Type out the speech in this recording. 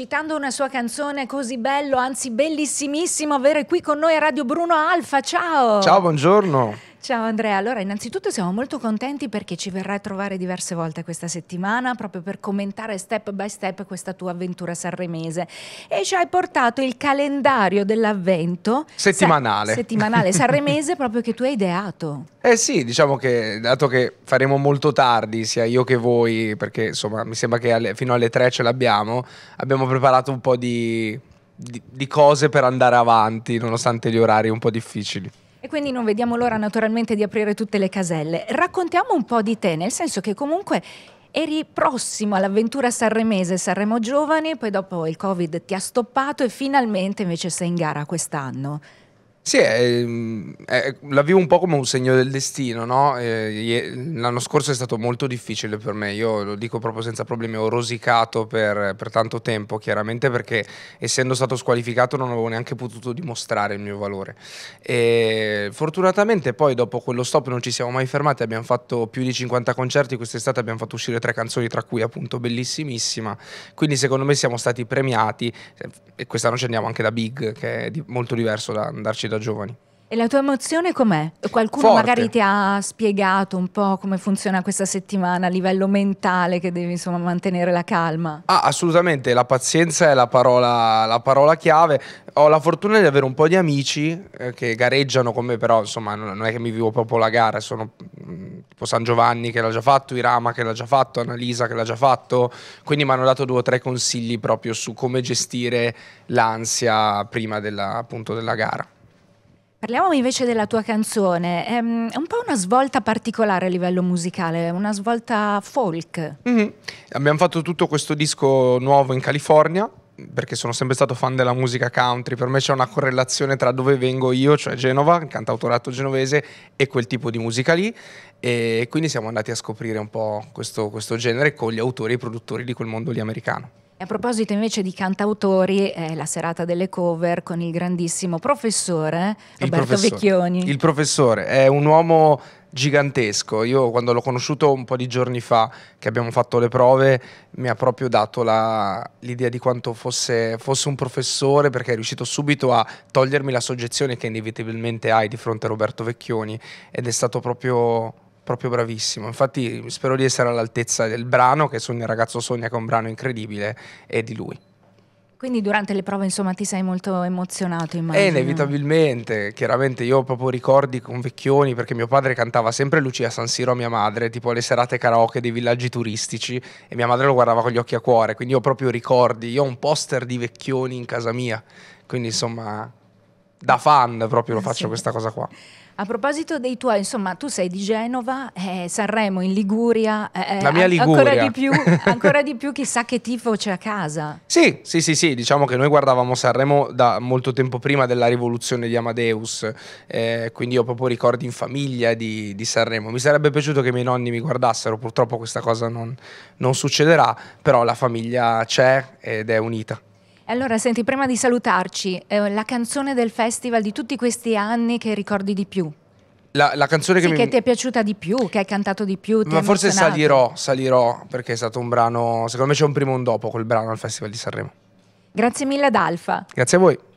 Citando una sua canzone così bello, anzi bellissimissimo avere qui con noi a Radio Bruno Alfa, ciao! Ciao, buongiorno! Ciao Andrea, allora innanzitutto siamo molto contenti perché ci verrai a trovare diverse volte questa settimana proprio per commentare step by step questa tua avventura sanremese e ci hai portato il calendario dell'avvento settimanale, sa settimanale sanremese proprio che tu hai ideato. Eh sì, diciamo che dato che faremo molto tardi sia io che voi perché insomma mi sembra che alle, fino alle tre ce l'abbiamo, abbiamo preparato un po' di, di, di cose per andare avanti nonostante gli orari un po' difficili. E quindi non vediamo l'ora naturalmente di aprire tutte le caselle. Raccontiamo un po' di te, nel senso che comunque eri prossimo all'avventura sanremese, Sanremo Giovani, poi dopo il Covid ti ha stoppato e finalmente invece sei in gara quest'anno. Sì, è, ehm, è, la vivo un po' come un segno del destino, no? eh, l'anno scorso è stato molto difficile per me, io lo dico proprio senza problemi, ho rosicato per, per, tanto tempo, chiaramente perché essendo stato squalificato non avevo neanche potuto dimostrare il mio valore. E, fortunatamente poi dopo quello stop non ci siamo mai fermati, abbiamo fatto più di 50 concerti, quest'estate abbiamo fatto uscire tre canzoni, tra cui appunto Bellissimissima, quindi secondo me siamo stati premiati e quest'anno ci andiamo anche da Big, che è molto diverso da andarci da giovani. E la tua emozione com'è? Qualcuno Forte. magari ti ha spiegato un po' come funziona questa settimana a livello mentale che devi insomma mantenere la calma? Ah, assolutamente, la pazienza è la parola, la parola chiave. Ho la fortuna di avere un po' di amici eh, che gareggiano con me, però insomma non è che mi vivo proprio la gara, sono mm, tipo San Giovanni che l'ha già fatto, Irama che l'ha già fatto, Annalisa che l'ha già fatto, quindi mi hanno dato due o tre consigli proprio su come gestire l'ansia prima della, appunto della gara. Parliamo invece della tua canzone, ehm, è un po' una svolta particolare a livello musicale, una svolta folk. Mm-hmm. Abbiamo fatto tutto questo disco nuovo in California, perché sono sempre stato fan della musica country, per me c'è una correlazione tra dove vengo io, cioè Genova, il cantautorato genovese, e quel tipo di musica lì. E quindi siamo andati a scoprire un po' questo, questo genere con gli autori e i produttori di quel mondo lì americano. A proposito invece di cantautori, è la serata delle cover con il grandissimo professore Roberto professore. Vecchioni. Il professore è un uomo gigantesco. Io quando l'ho conosciuto un po' di giorni fa, che abbiamo fatto le prove, mi ha proprio dato la, l'idea di quanto fosse, fosse, un professore, perché è riuscito subito a togliermi la soggezione che inevitabilmente hai di fronte a Roberto Vecchioni ed è stato proprio proprio bravissimo. Infatti spero di essere all'altezza del brano che Sogno ragazzo sogna che è un brano incredibile e di lui. Quindi durante le prove insomma ti sei molto emozionato eh, immagino. Eh, inevitabilmente, chiaramente io ho proprio ricordi con vecchioni perché mio padre cantava sempre Lucia San Siro a mia madre, tipo alle serate karaoke dei villaggi turistici e mia madre lo guardava con gli occhi a cuore, quindi ho proprio ricordi, io ho un poster di vecchioni in casa mia, quindi insomma da eh, fan proprio lo eh, faccio sì. questa cosa qua. A proposito dei tuoi, insomma, tu sei di Genova, eh, Sanremo in Liguria, eh, eh la mia Liguria. Ancora di, più, ancora di più chissà che tifo c'è a casa. Sì, sì, sì, sì, diciamo che noi guardavamo Sanremo da molto tempo prima della rivoluzione di Amadeus, eh, quindi ho proprio ricordi in famiglia di, di, Sanremo. Mi sarebbe piaciuto che i miei nonni mi guardassero, purtroppo questa cosa non, non succederà, però la famiglia c'è ed è unita. Allora, senti, prima di salutarci, eh, la canzone del festival di tutti questi anni che ricordi di più? La, la canzone che, mi... che ti è piaciuta di più, che hai cantato di più. Ma forse salirò, salirò, perché è stato un brano. Secondo me c'è un primo e un dopo quel brano al Festival di Sanremo. Grazie mille ad Alfa. Grazie a voi.